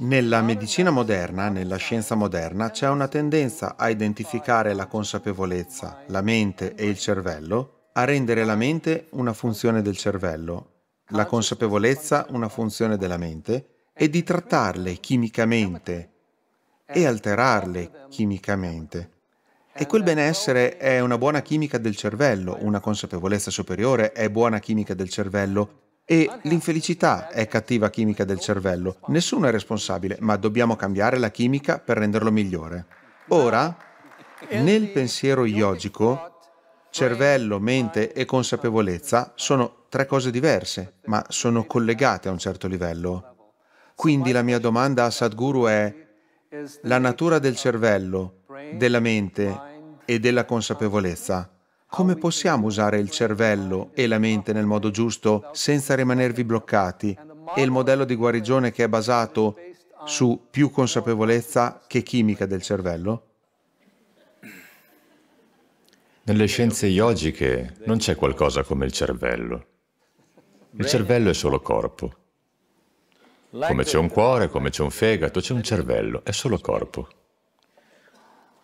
Nella medicina moderna, nella scienza moderna, c'è una tendenza a identificare la consapevolezza, la mente e il cervello, a rendere la mente una funzione del cervello, la consapevolezza una funzione della mente, e di trattarle chimicamente e alterarle chimicamente. E quel benessere è una buona chimica del cervello, una consapevolezza superiore è buona chimica del cervello e l'infelicità è cattiva chimica del cervello. Nessuno è responsabile, ma dobbiamo cambiare la chimica per renderlo migliore. Ora, nel pensiero yogico, cervello, mente e consapevolezza sono tre cose diverse, ma sono collegate a un certo livello. Quindi la mia domanda a Sadhguru è la natura del cervello, della mente e della consapevolezza come possiamo usare il cervello e la mente nel modo giusto senza rimanervi bloccati? E il modello di guarigione che è basato su più consapevolezza che chimica del cervello? Nelle scienze yogiche non c'è qualcosa come il cervello. Il cervello è solo corpo. Come c'è un cuore, come c'è un fegato, c'è un cervello, è solo corpo.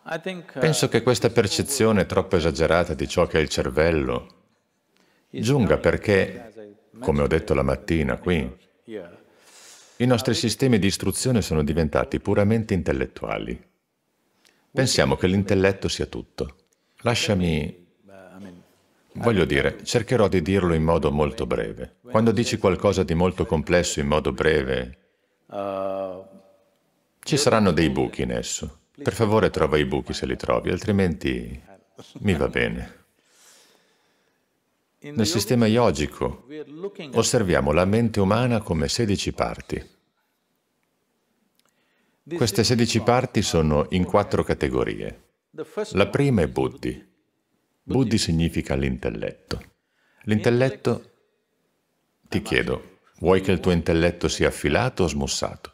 Uh, Penso che questa percezione troppo esagerata di ciò che è il cervello giunga perché, come ho detto la mattina qui, i nostri sistemi di istruzione sono diventati puramente intellettuali. Pensiamo che l'intelletto sia tutto. Lasciami Voglio dire, cercherò di dirlo in modo molto breve. Quando dici qualcosa di molto complesso in modo breve, uh, ci saranno dei buchi in esso. Per favore trova i buchi se li trovi, altrimenti mi va bene. Nel sistema yogico osserviamo la mente umana come 16 parti. Queste 16 parti sono in quattro categorie. La prima è Buddhi. Buddhi significa l'intelletto. L'intelletto, ti chiedo, vuoi che il tuo intelletto sia affilato o smussato?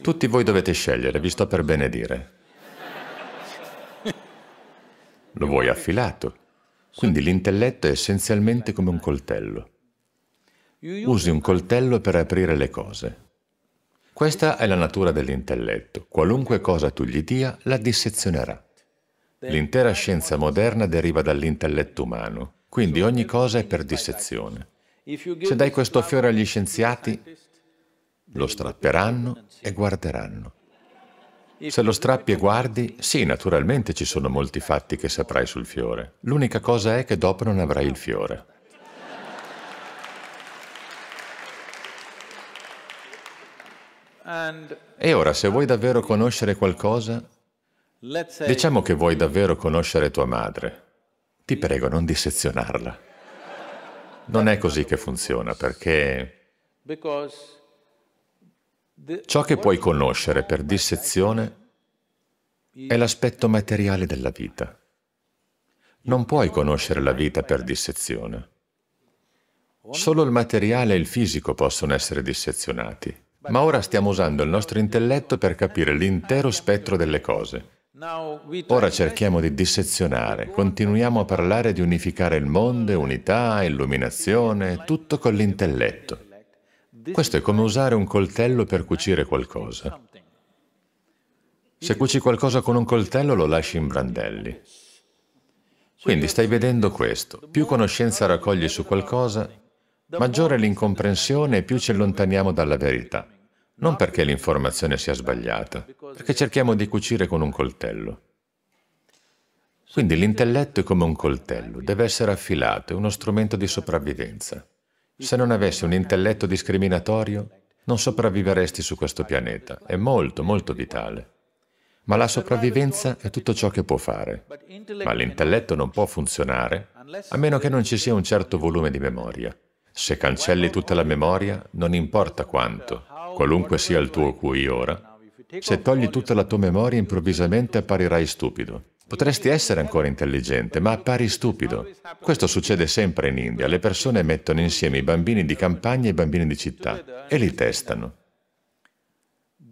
Tutti voi dovete scegliere, vi sto per benedire. Lo vuoi affilato. Quindi l'intelletto è essenzialmente come un coltello. Usi un coltello per aprire le cose. Questa è la natura dell'intelletto. Qualunque cosa tu gli dia, la dissezionerà. L'intera scienza moderna deriva dall'intelletto umano, quindi ogni cosa è per dissezione. Se dai questo fiore agli scienziati, lo strapperanno e guarderanno. Se lo strappi e guardi, sì, naturalmente ci sono molti fatti che saprai sul fiore. L'unica cosa è che dopo non avrai il fiore. E ora, se vuoi davvero conoscere qualcosa, diciamo che vuoi davvero conoscere tua madre. Ti prego, non dissezionarla. Non è così che funziona, perché Ciò che puoi conoscere per dissezione è l'aspetto materiale della vita. Non puoi conoscere la vita per dissezione. Solo il materiale e il fisico possono essere dissezionati. Ma ora stiamo usando il nostro intelletto per capire l'intero spettro delle cose. Ora cerchiamo di dissezionare, continuiamo a parlare di unificare il mondo, unità, illuminazione, tutto con l'intelletto. Questo è come usare un coltello per cucire qualcosa. Se cuci qualcosa con un coltello lo lasci in brandelli. Quindi stai vedendo questo. Più conoscenza raccogli su qualcosa, maggiore è l'incomprensione e più ci allontaniamo dalla verità. Non perché l'informazione sia sbagliata, perché cerchiamo di cucire con un coltello. Quindi l'intelletto è come un coltello, deve essere affilato, è uno strumento di sopravvivenza. Se non avessi un intelletto discriminatorio, non sopravviveresti su questo pianeta. È molto, molto vitale. Ma la sopravvivenza è tutto ciò che può fare. Ma l'intelletto non può funzionare a meno che non ci sia un certo volume di memoria. Se cancelli tutta la memoria, non importa quanto, qualunque sia il tuo cui ora, se togli tutta la tua memoria improvvisamente apparirai stupido. Potresti essere ancora intelligente, ma appari stupido. Questo succede sempre in India. Le persone mettono insieme i bambini di campagna e i bambini di città e li testano.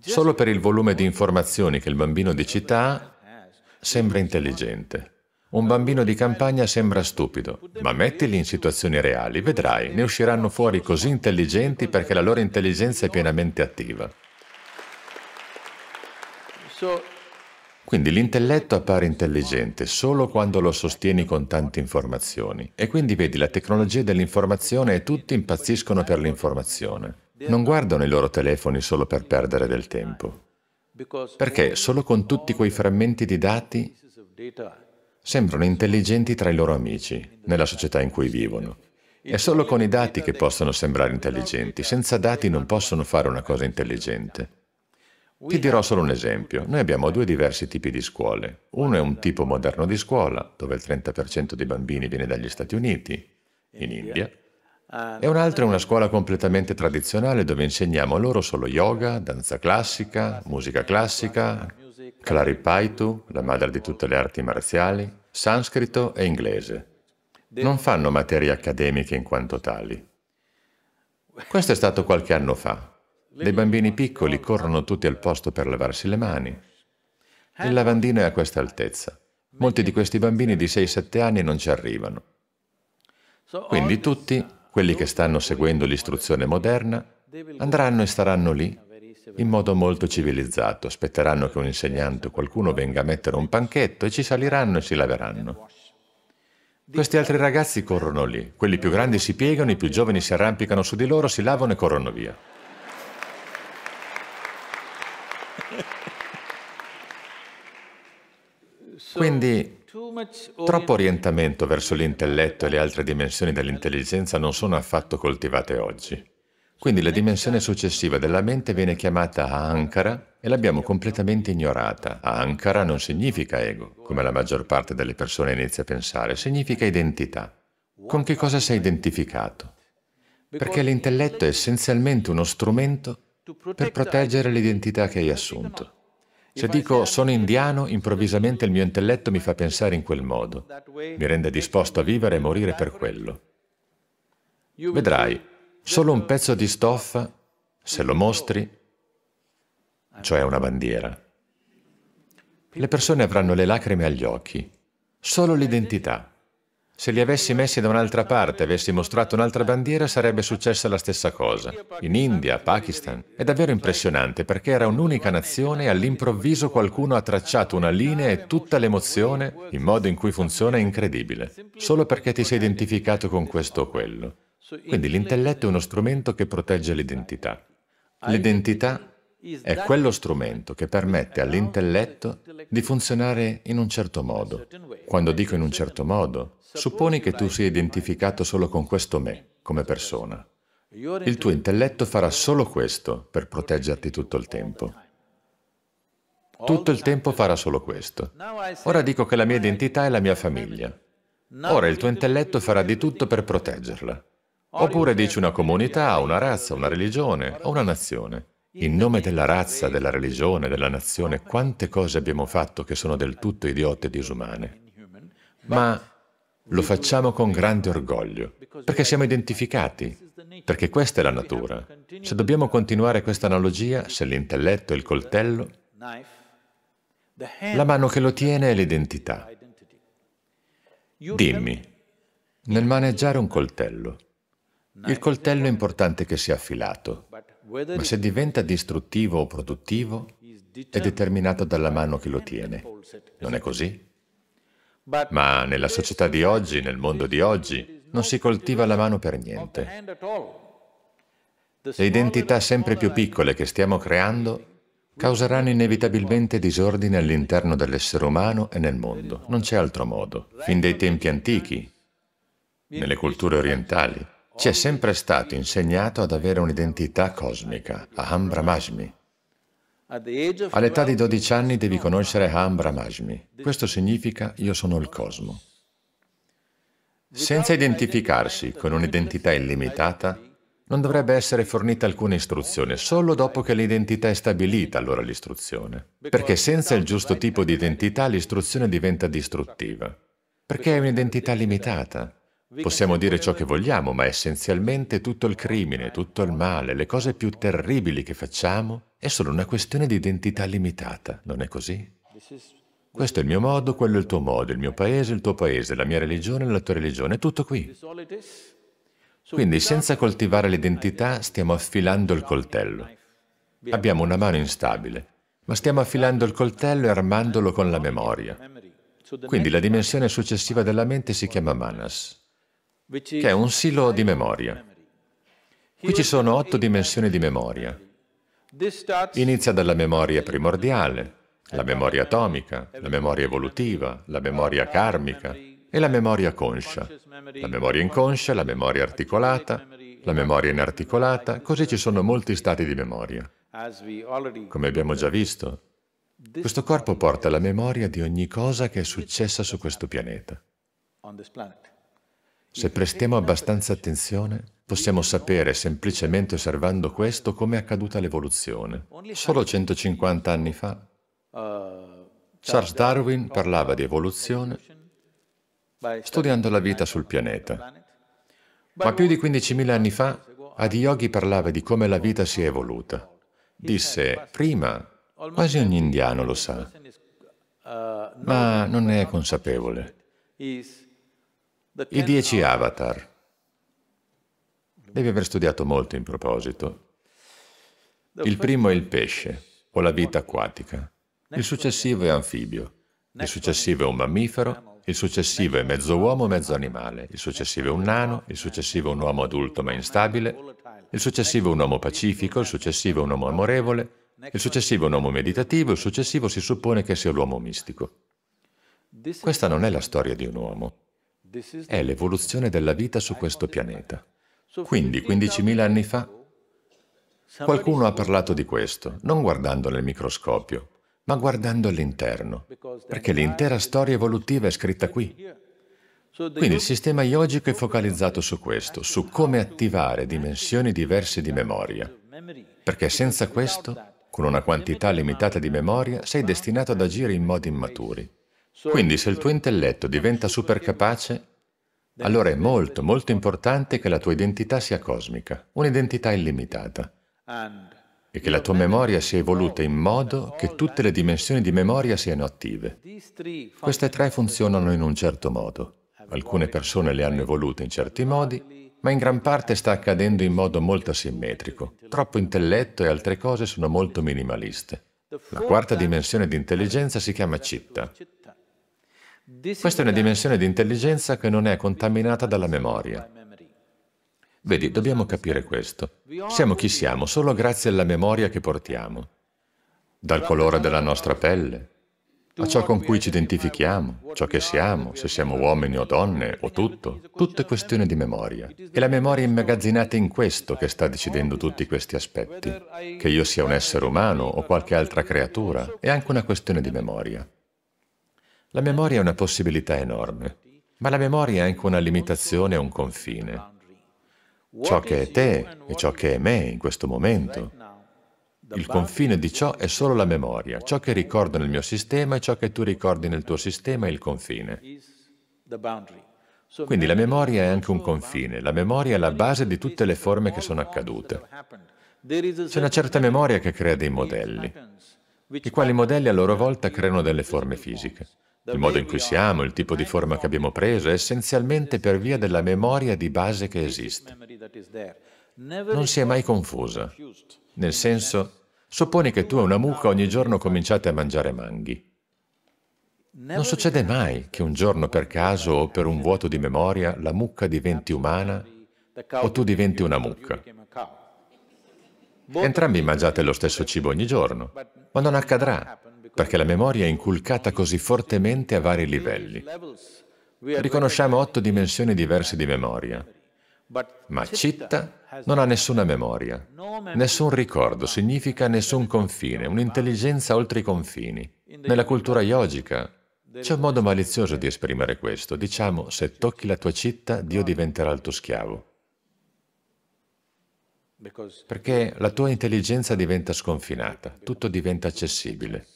Solo per il volume di informazioni che il bambino di città ha, sembra intelligente. Un bambino di campagna sembra stupido, ma mettili in situazioni reali, vedrai, ne usciranno fuori così intelligenti perché la loro intelligenza è pienamente attiva. Quindi l'intelletto appare intelligente solo quando lo sostieni con tante informazioni. E quindi vedi la tecnologia dell'informazione e tutti impazziscono per l'informazione. Non guardano i loro telefoni solo per perdere del tempo. Perché solo con tutti quei frammenti di dati sembrano intelligenti tra i loro amici, nella società in cui vivono. È solo con i dati che possono sembrare intelligenti, senza dati non possono fare una cosa intelligente. Ti dirò solo un esempio. Noi abbiamo due diversi tipi di scuole. Uno è un tipo moderno di scuola, dove il 30% dei bambini viene dagli Stati Uniti, in India, ah, e un altro è una scuola completamente tradizionale dove insegniamo loro solo yoga, danza classica, musica classica, Claripaitu, la madre di tutte le arti marziali, sanscrito e inglese. Non fanno materie accademiche in quanto tali. Questo è stato qualche anno fa. Dei bambini piccoli corrono tutti al posto per lavarsi le mani. Il lavandino è a questa altezza. Molti di questi bambini di 6-7 anni non ci arrivano. Quindi tutti, quelli che stanno seguendo l'istruzione moderna, andranno e staranno lì in modo molto civilizzato, aspetteranno che un insegnante o qualcuno venga a mettere un panchetto e ci saliranno e si laveranno. Questi altri ragazzi corrono lì, quelli più grandi si piegano, i più giovani si arrampicano su di loro, si lavano e corrono via. Quindi troppo orientamento verso l'intelletto e le altre dimensioni dell'intelligenza non sono affatto coltivate oggi. Quindi la dimensione successiva della mente viene chiamata Ankara e l'abbiamo completamente ignorata. Ankara non significa ego, come la maggior parte delle persone inizia a pensare, significa identità. Con che cosa sei identificato? Perché l'intelletto è essenzialmente uno strumento per proteggere l'identità che hai assunto. Se dico sono indiano, improvvisamente il mio intelletto mi fa pensare in quel modo, mi rende disposto a vivere e morire per quello. Vedrai, solo un pezzo di stoffa, se lo mostri, cioè una bandiera, le persone avranno le lacrime agli occhi, solo l'identità. Se li avessi messi da un'altra parte, avessi mostrato un'altra bandiera, sarebbe successa la stessa cosa. In India, Pakistan. È davvero impressionante perché era un'unica nazione e all'improvviso qualcuno ha tracciato una linea e tutta l'emozione, il modo in cui funziona è incredibile, solo perché ti sei identificato con questo o quello. Quindi l'intelletto è uno strumento che protegge l'identità. L'identità è quello strumento che permette all'intelletto di funzionare in un certo modo. Quando dico in un certo modo, Supponi che tu sia identificato solo con questo me, come persona. Il tuo intelletto farà solo questo per proteggerti tutto il tempo. Tutto il tempo farà solo questo. Ora dico che la mia identità è la mia famiglia. Ora il tuo intelletto farà di tutto per proteggerla. Oppure dici una comunità, una razza, una religione o una nazione. In nome della razza, della religione, della nazione, quante cose abbiamo fatto che sono del tutto idiote e disumane. Ma lo facciamo con grande orgoglio, perché siamo identificati, perché questa è la natura. Se dobbiamo continuare questa analogia, se l'intelletto è il coltello, la mano che lo tiene è l'identità. Dimmi, nel maneggiare un coltello, il coltello è importante che sia affilato, ma se diventa distruttivo o produttivo, è determinato dalla mano che lo tiene. Non è così? Ma nella società di oggi, nel mondo di oggi, non si coltiva la mano per niente. Le identità sempre più piccole che stiamo creando causeranno inevitabilmente disordine all'interno dell'essere umano e nel mondo. Non c'è altro modo. Fin dai tempi antichi, nelle culture orientali, ci è sempre stato insegnato ad avere un'identità cosmica, Aham Brahmasmi. All'età di 12 anni devi conoscere Ham Brahmajmi. Questo significa io sono il cosmo. Senza identificarsi con un'identità illimitata, non dovrebbe essere fornita alcuna istruzione, solo dopo che l'identità è stabilita allora l'istruzione. Perché senza il giusto tipo di identità l'istruzione diventa distruttiva. Perché è un'identità limitata. Possiamo dire ciò che vogliamo, ma essenzialmente tutto il crimine, tutto il male, le cose più terribili che facciamo è solo una questione di identità limitata, non è così? Questo è il mio modo, quello è il tuo modo, il mio paese, il tuo paese, la mia religione, la tua religione, è tutto qui. Quindi senza coltivare l'identità stiamo affilando il coltello. Abbiamo una mano instabile, ma stiamo affilando il coltello e armandolo con la memoria. Quindi la dimensione successiva della mente si chiama manas che è un silo di memoria. Qui ci sono otto dimensioni di memoria. Inizia dalla memoria primordiale, la memoria atomica, la memoria evolutiva, la memoria karmica e la memoria conscia, la memoria inconscia, la memoria articolata, la memoria inarticolata, così ci sono molti stati di memoria. Come abbiamo già visto, questo corpo porta la memoria di ogni cosa che è successa su questo pianeta. Se prestiamo abbastanza attenzione, possiamo sapere semplicemente osservando questo come è accaduta l'evoluzione. Solo 150 anni fa, Charles Darwin parlava di evoluzione studiando la vita sul pianeta. Ma più di 15.000 anni fa, Adiyogi parlava di come la vita si è evoluta. Disse, prima, quasi ogni indiano lo sa, ma non ne è consapevole. I dieci avatar. Devi aver studiato molto in proposito. Il primo è il pesce, o la vita acquatica. Il successivo è anfibio. Il successivo è un mammifero. Il successivo è mezzo uomo, mezzo animale. Il successivo è un nano. Il successivo è un uomo adulto ma instabile. Il successivo è un uomo pacifico. Il successivo è un uomo amorevole. Il successivo è un uomo meditativo. Il successivo si suppone che sia l'uomo mistico. Questa non è la storia di un uomo è l'evoluzione della vita su questo pianeta. Quindi, 15.000 anni fa, qualcuno ha parlato di questo, non guardando nel microscopio, ma guardando all'interno, perché l'intera storia evolutiva è scritta qui. Quindi il sistema yogico è focalizzato su questo, su come attivare dimensioni diverse di memoria, perché senza questo, con una quantità limitata di memoria, sei destinato ad agire in modi immaturi. Quindi se il tuo intelletto diventa supercapace, allora è molto, molto importante che la tua identità sia cosmica, un'identità illimitata, e che la tua memoria sia evoluta in modo che tutte le dimensioni di memoria siano attive. Queste tre funzionano in un certo modo. Alcune persone le hanno evolute in certi modi, ma in gran parte sta accadendo in modo molto asimmetrico. Troppo intelletto e altre cose sono molto minimaliste. La quarta dimensione di intelligenza si chiama citta. Questa è una dimensione di intelligenza che non è contaminata dalla memoria. Vedi, dobbiamo capire questo. Siamo chi siamo solo grazie alla memoria che portiamo, dal colore della nostra pelle, a ciò con cui ci identifichiamo, ciò che siamo, se siamo uomini o donne, o tutto. Tutto è questione di memoria. È la memoria immagazzinata in questo che sta decidendo tutti questi aspetti. Che io sia un essere umano o qualche altra creatura, è anche una questione di memoria. La memoria è una possibilità enorme, ma la memoria è anche una limitazione un confine. Ciò che è te e ciò che è me in questo momento, il confine di ciò è solo la memoria. Ciò che ricordo nel mio sistema e ciò che tu ricordi nel tuo sistema è il confine. Quindi la memoria è anche un confine, la memoria è la base di tutte le forme che sono accadute. C'è una certa memoria che crea dei modelli, i quali modelli a loro volta creano delle forme fisiche. Il modo in cui siamo, il tipo di forma che abbiamo preso è essenzialmente per via della memoria di base che esiste. Non si è mai confusa. Nel senso, supponi che tu e una mucca ogni giorno cominciate a mangiare manghi. Non succede mai che un giorno per caso o per un vuoto di memoria la mucca diventi umana o tu diventi una mucca. Entrambi mangiate lo stesso cibo ogni giorno, ma non accadrà perché la memoria è inculcata così fortemente a vari livelli. Riconosciamo otto dimensioni diverse di memoria, ma citta non ha nessuna memoria, nessun ricordo, significa nessun confine, un'intelligenza oltre i confini. Nella cultura yogica c'è un modo malizioso di esprimere questo. Diciamo, se tocchi la tua citta, Dio diventerà il tuo schiavo. Perché la tua intelligenza diventa sconfinata, tutto diventa accessibile.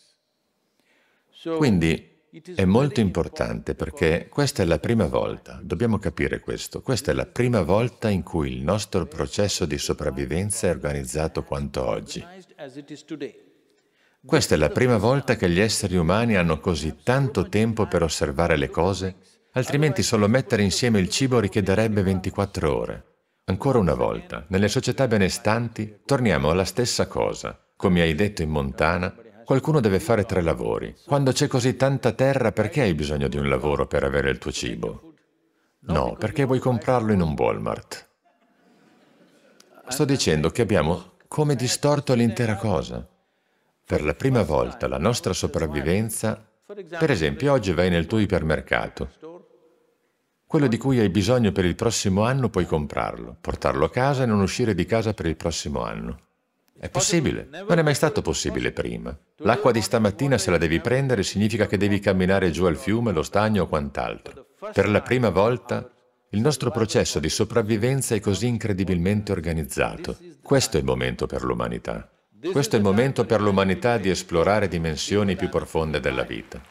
Quindi è molto importante perché questa è la prima volta, dobbiamo capire questo, questa è la prima volta in cui il nostro processo di sopravvivenza è organizzato quanto oggi. Questa è la prima volta che gli esseri umani hanno così tanto tempo per osservare le cose, altrimenti solo mettere insieme il cibo richiederebbe 24 ore. Ancora una volta, nelle società benestanti torniamo alla stessa cosa. Come hai detto in Montana, Qualcuno deve fare tre lavori. Quando c'è così tanta terra, perché hai bisogno di un lavoro per avere il tuo cibo? No, perché vuoi comprarlo in un Walmart. Sto dicendo che abbiamo come distorto l'intera cosa. Per la prima volta la nostra sopravvivenza... Per esempio, oggi vai nel tuo ipermercato. Quello di cui hai bisogno per il prossimo anno puoi comprarlo, portarlo a casa e non uscire di casa per il prossimo anno. È possibile, non è mai stato possibile prima. L'acqua di stamattina se la devi prendere significa che devi camminare giù al fiume, lo stagno o quant'altro. Per la prima volta il nostro processo di sopravvivenza è così incredibilmente organizzato. Questo è il momento per l'umanità. Questo è il momento per l'umanità di esplorare dimensioni più profonde della vita.